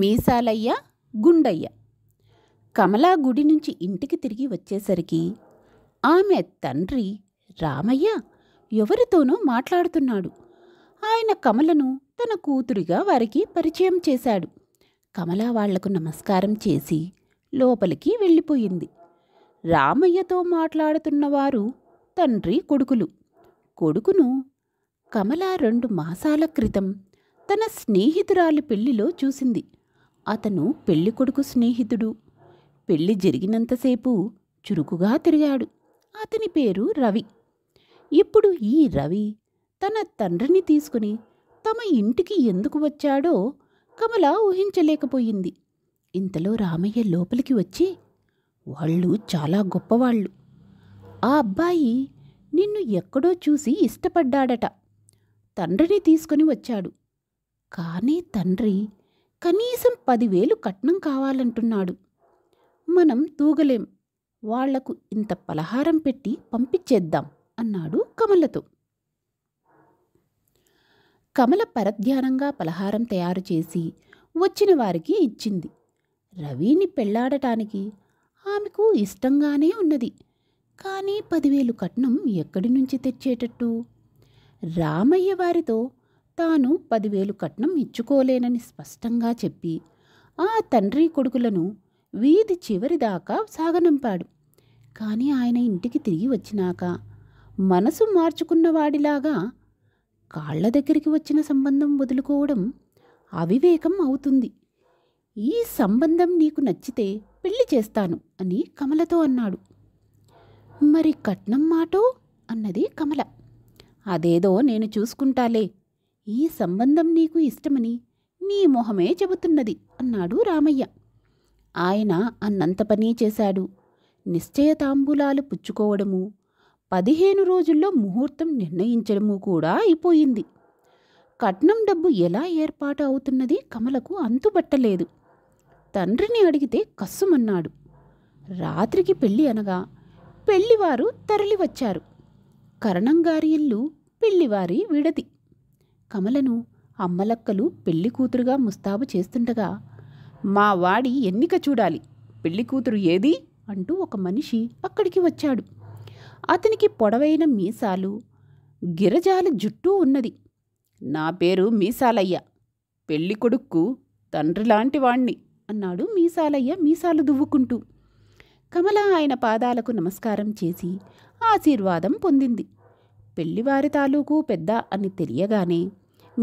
మీసాలయ్య గుండయ్య కమలా గుడి నుంచి ఇంటికి తిరిగి వచ్చేసరికి ఆమె తండ్రి రామయ్య ఎవరితోనో మాట్లాడుతున్నాడు ఆయన కమలను తన కూతురిగా వారికి పరిచయం చేశాడు కమలా వాళ్లకు నమస్కారం చేసి లోపలికి వెళ్ళిపోయింది రామయ్యతో మాట్లాడుతున్నవారు తండ్రి కొడుకులు కొడుకును కమలా రెండు మాసాల క్రితం తన స్నేహితురాలి పెళ్లిలో చూసింది అతను పెళ్ళికొడుకు స్నేహితుడు పెళ్ళి జరిగినంతసేపు చురుకుగా తిరిగాడు అతని పేరు రవి ఇప్పుడు ఈ రవి తన తండ్రిని తీసుకుని తమ ఇంటికి ఎందుకు వచ్చాడో కమల ఊహించలేకపోయింది ఇంతలో రామయ్య లోపలికి వచ్చి వాళ్ళు చాలా గొప్పవాళ్ళు ఆ అబ్బాయి నిన్ను ఎక్కడో చూసి ఇష్టపడ్డాడట తండ్రిని తీసుకుని వచ్చాడు కానీ తండ్రి కనీసం పదివేలు కట్నం కావాలంటున్నాడు మనం తూగలేం వాళ్లకు ఇంత పలహారం పెట్టి పంపించేద్దాం అన్నాడు కమలతో కమల పరధ్యానంగా పలహారం తయారు చేసి వచ్చిన వారికి ఇచ్చింది రవిని పెళ్లాడటానికి ఆమెకు ఇష్టంగానే ఉన్నది కానీ పదివేలు కట్నం ఎక్కడి నుంచి తెచ్చేటట్టు రామయ్య వారితో తాను పదివేలు కట్నం ఇచ్చుకోలేనని స్పష్టంగా చెప్పి ఆ తండ్రి కొడుకులను వీధి చివరి దాకా సాగనంపాడు కానీ ఆయన ఇంటికి తిరిగి వచ్చినాక మనసు మార్చుకున్నవాడిలాగా కాళ్ల దగ్గరికి వచ్చిన సంబంధం వదులుకోవడం అవివేకం అవుతుంది ఈ సంబంధం నీకు నచ్చితే పెళ్లి చేస్తాను అని కమలతో అన్నాడు మరి కట్నం మాటో అన్నది కమల అదేదో నేను చూసుకుంటాలే ఈ సంబంధం నీకు ఇష్టమని నీ మొహమే చెబుతున్నది అన్నాడు రామయ్య ఆయన అన్నంత పనీ చేశాడు నిశ్చయతాంబూలాలు పుచ్చుకోవడము పదిహేను రోజుల్లో ముహూర్తం నిర్ణయించడము కూడా అయిపోయింది కట్నం డబ్బు ఎలా ఏర్పాటు అవుతున్నది కమలకు అంతుబట్టలేదు తండ్రిని అడిగితే కస్సుమన్నాడు రాత్రికి పెళ్ళి అనగా పెళ్లివారు తరలివచ్చారు కరణంగారి ఇల్లు పెళ్లివారి విడది కమలను అమ్మలక్కలు పెళ్లి కూతురుగా ముస్తాబు చేస్తుండగా మా వాడి ఎన్నిక చూడాలి పెళ్లి కూతురు ఏది అంటూ ఒక మనిషి అక్కడికి వచ్చాడు అతనికి పొడవైన మీసాలు గిరజాల జుట్టు ఉన్నది నా పేరు మీసాలయ్య పెళ్లి కొడుక్కు తండ్రి లాంటి వాణ్ణి అన్నాడు మీసాలయ్య మీసాలు దువ్వుకుంటూ కమల ఆయన పాదాలకు నమస్కారం చేసి ఆశీర్వాదం పొందింది పెళ్లివారి తాలూకు పెద్ద అని తెలియగానే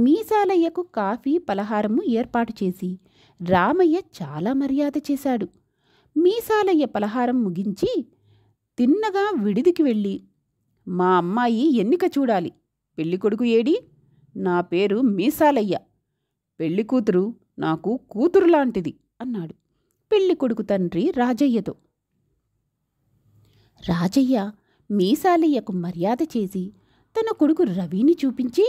మీసాలయ్యకు కాఫీ పలహారము ఏర్పాటు చేసి రామయ్య చాలా మర్యాద చేశాడు మీసాలయ్య పలహారం ముగించి తిన్నగా విడిదికి వెళ్ళి మా అమ్మాయి ఎన్నిక చూడాలి పెళ్ళికొడుకు ఏడి నా పేరు మీసాలయ్య పెళ్లి కూతురు నాకు కూతురు లాంటిది అన్నాడు పెళ్లి కొడుకు తండ్రి రాజయ్యతో రాజయ్య మీసాలయ్యకు మర్యాద చేసి తన కొడుకు రవిని చూపించి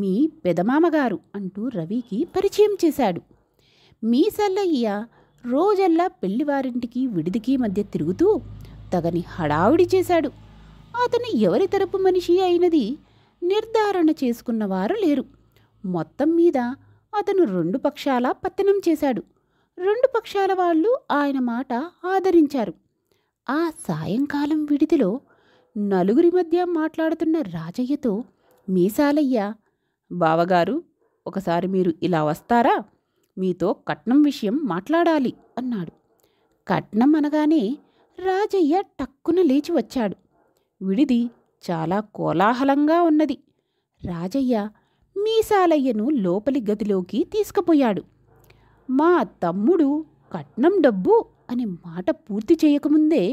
మీ పెదమామగారు అంటూ రవికి పరిచయం చేశాడు మీ సల్లయ్య రోజల్లా పెళ్లివారింటికి విడిదికి మధ్య తిరుగుతూ తగని హడావిడి చేశాడు అతను ఎవరి తరపు మనిషి అయినది నిర్ధారణ చేసుకున్నవారు లేరు మొత్తం మీద అతను రెండు పక్షాల పతనం చేశాడు రెండు పక్షాల వాళ్ళు ఆయన మాట ఆదరించారు ఆ సాయంకాలం విడిదిలో నలుగురి మధ్య మాట్లాడుతున్న రాజయ్యతో మీసాలయ్య బావగారు ఒకసారి మీరు ఇలా వస్తారా మీతో కట్నం విషయం మాట్లాడాలి అన్నాడు కట్నం అనగానే రాజయ్య టక్కున లేచి వచ్చాడు విడిది చాలా కోలాహలంగా ఉన్నది రాజయ్య మీసాలయ్యను లోపలి గదిలోకి తీసుకుపోయాడు మా తమ్ముడు కట్నం డబ్బు అనే మాట పూర్తి చేయకముందే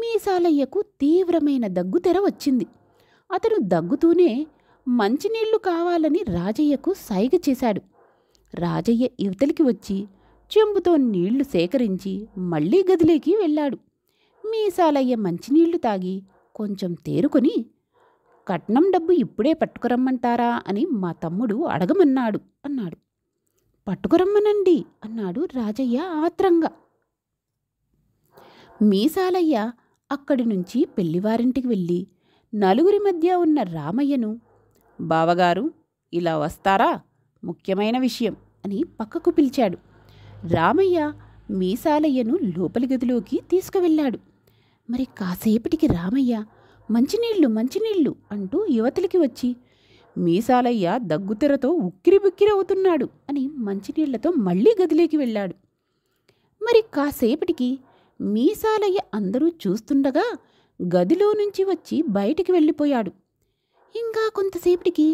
మీసాలయ్యకు తీవ్రమైన దగ్గుతెర వచ్చింది అతను దగ్గుతూనే మంచినీళ్లు కావాలని రాజయ్యకు సైగ చేశాడు రాజయ్య ఇవతలికి వచ్చి చెంబుతో నీళ్లు సేకరించి మళ్లీ గదిలోకి వెళ్ళాడు మీసాలయ్య మంచినీళ్లు తాగి కొంచెం తేరుకొని కట్నం డబ్బు ఇప్పుడే పట్టుకురమ్మంటారా అని మా తమ్ముడు అడగమన్నాడు అన్నాడు పట్టుకురమ్మనండి అన్నాడు రాజయ్య ఆత్రంగా మీసాలయ్య అక్కడి నుంచి పెళ్లివారింటికి వెళ్ళి నలుగురి మధ్య ఉన్న రామయ్యను బావగారు ఇలా వస్తారా ముఖ్యమైన విషయం అని పక్కకు పిలిచాడు రామయ్య మీసాలయ్యను లోపలి గదిలోకి తీసుకువెళ్ళాడు మరి కాసేపటికి రామయ్య మంచినీళ్ళు మంచినీళ్ళు అంటూ యువతలకి వచ్చి మీసాలయ్య దగ్గుతెరతో ఉక్కిరిబిక్కిరవుతున్నాడు అని మంచినీళ్లతో మళ్ళీ గదిలోకి వెళ్ళాడు మరి కాసేపటికి మీసాలయ్య అందరూ చూస్తుండగా గదిలో నుంచి వచ్చి బయటికి వెళ్ళిపోయాడు ఇంకా కొంతసేపటికి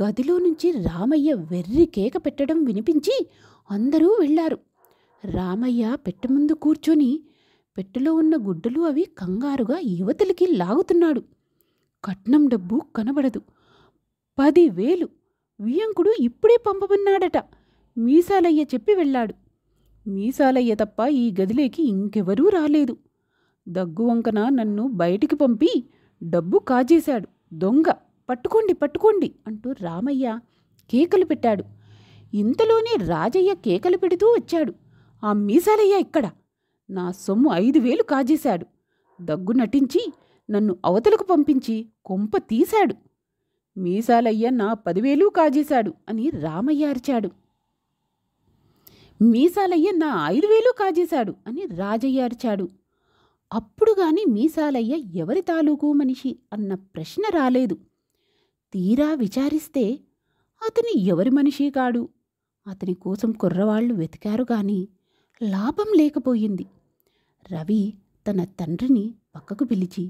గదిలో నుంచి రామయ్య వెర్రి కేక పెట్టడం వినిపించి అందరూ వెళ్ళారు రామయ్య పెట్టె ముందు కూర్చొని పెట్టెలో ఉన్న గుడ్డలు అవి కంగారుగా యువతలకి లాగుతున్నాడు కట్నం డబ్బు కనబడదు పదివేలు వియంకుడు ఇప్పుడే పంపమన్నాడట మీసాలయ్య చెప్పి వెళ్ళాడు మీసాలయ్య తప్ప ఈ గదిలోకి ఇంకెవరూ రాలేదు దగ్గు వంకన నన్ను బయటికి పంపి డబ్బు కాజేశాడు దొంగ పట్టుకోండి పట్టుకోండి అంటూ రామయ్య కేకలు పెట్టాడు ఇంతలోనే రాజయ్య కేకలు పెడుతూ వచ్చాడు ఆ మీసాలయ్య ఇక్కడ నా సొమ్ము ఐదు వేలు కాజేశాడు దగ్గు నటించి నన్ను అవతలకు పంపించి కొంప తీశాడు మీసాలయ్య నా పదివేలు కాజేశాడు అని రామయ్య అరిచాడు మీసాలయ్య నా ఐదు వేలు కాజేశాడు అని రాజయ్య అరిచాడు అప్పుడు గాని మీసాలయ్య ఎవరి తాలూకు మనిషి అన్న ప్రశ్న రాలేదు తీరా విచారిస్తే అతని ఎవరి మనిషి కాడు అతని కోసం కుర్రవాళ్లు వెతికారు గాని లాభం లేకపోయింది రవి తన తండ్రిని పక్కకు పిలిచి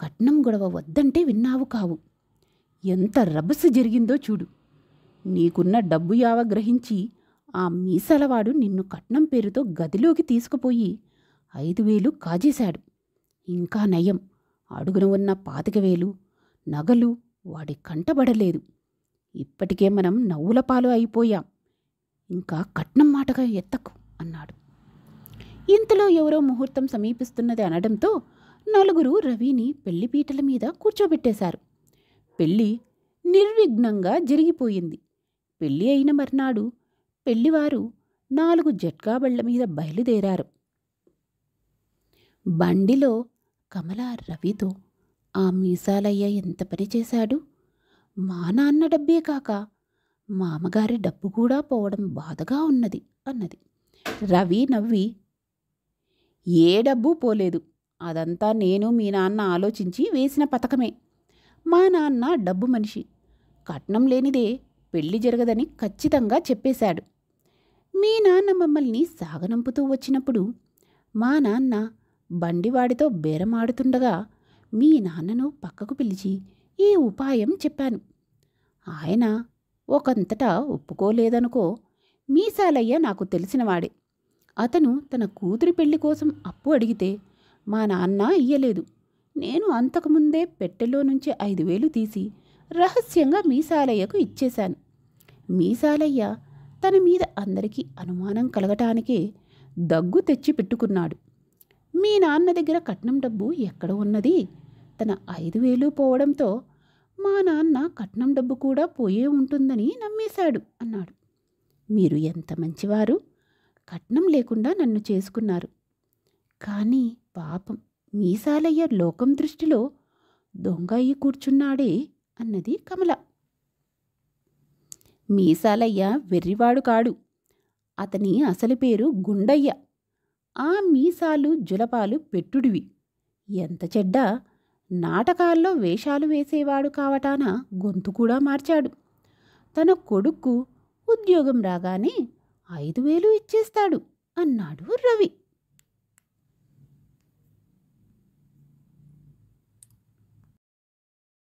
కట్నం గొడవ వద్దంటే విన్నావు కావు ఎంత రభస జరిగిందో చూడు నీకున్న డబ్బు యావ గ్రహించి ఆ మీసలవాడు నిన్ను కట్నం పేరుతో గదిలోకి తీసుకుపోయి ఐదు వేలు కాజేశాడు ఇంకా నయం అడుగున ఉన్న పాతిక వేలు నగలు వాడి కంటబడలేదు ఇప్పటికే మనం నవ్వుల పాలు అయిపోయాం ఇంకా కట్నం మాటగా ఎత్తకు అన్నాడు ఇంతలో ఎవరో ముహూర్తం సమీపిస్తున్నది అనడంతో నలుగురు రవిని పెళ్లిపీటల పీటల మీద కూర్చోబెట్టేశారు పెళ్ళి నిర్విఘ్నంగా జరిగిపోయింది పెళ్ళి అయిన మర్నాడు పెళ్లివారు నాలుగు జట్కాబళ్ల బళ్ళ మీద బయలుదేరారు బండిలో కమల రవితో ఆ మీసాలయ్య ఎంత పని చేశాడు మా నాన్న డబ్బే కాక మామగారి డబ్బు కూడా పోవడం బాధగా ఉన్నది అన్నది రవి నవ్వి ఏ డబ్బు పోలేదు అదంతా నేను మీ నాన్న ఆలోచించి వేసిన పథకమే మా నాన్న డబ్బు మనిషి కట్నం లేనిదే పెళ్లి జరగదని ఖచ్చితంగా చెప్పేశాడు మీ నాన్న మమ్మల్ని సాగనంపుతూ వచ్చినప్పుడు మా నాన్న బండివాడితో బేరమాడుతుండగా మీ నాన్నను పక్కకు పిలిచి ఈ ఉపాయం చెప్పాను ఆయన ఒకంతటా ఒప్పుకోలేదనుకో మీసాలయ్య నాకు తెలిసినవాడే అతను తన కూతురి పెళ్లి కోసం అప్పు అడిగితే మా నాన్న ఇయ్యలేదు నేను అంతకుముందే పెట్టెలో నుంచి ఐదు వేలు తీసి రహస్యంగా మీసాలయ్యకు ఇచ్చేశాను మీసాలయ్య తన మీద అందరికీ అనుమానం కలగటానికే దగ్గు తెచ్చి పెట్టుకున్నాడు మీ నాన్న దగ్గర కట్నం డబ్బు ఎక్కడ ఉన్నది తన ఐదు వేలు పోవడంతో మా నాన్న కట్నం డబ్బు కూడా పోయే ఉంటుందని నమ్మేశాడు అన్నాడు మీరు ఎంత మంచివారు కట్నం లేకుండా నన్ను చేసుకున్నారు కానీ పాపం మీసాలయ్య లోకం దృష్టిలో దొంగ కూర్చున్నాడే అన్నది కమల మీసాలయ్య వెర్రివాడు కాడు అతని అసలు పేరు గుండయ్య ఆ మీసాలు జులపాలు పెట్టుడివి ఎంత చెడ్డ నాటకాల్లో వేషాలు వేసేవాడు కావటాన గొంతు కూడా మార్చాడు తన కొడుక్కు ఉద్యోగం రాగానే ఐదు వేలు ఇచ్చేస్తాడు అన్నాడు రవి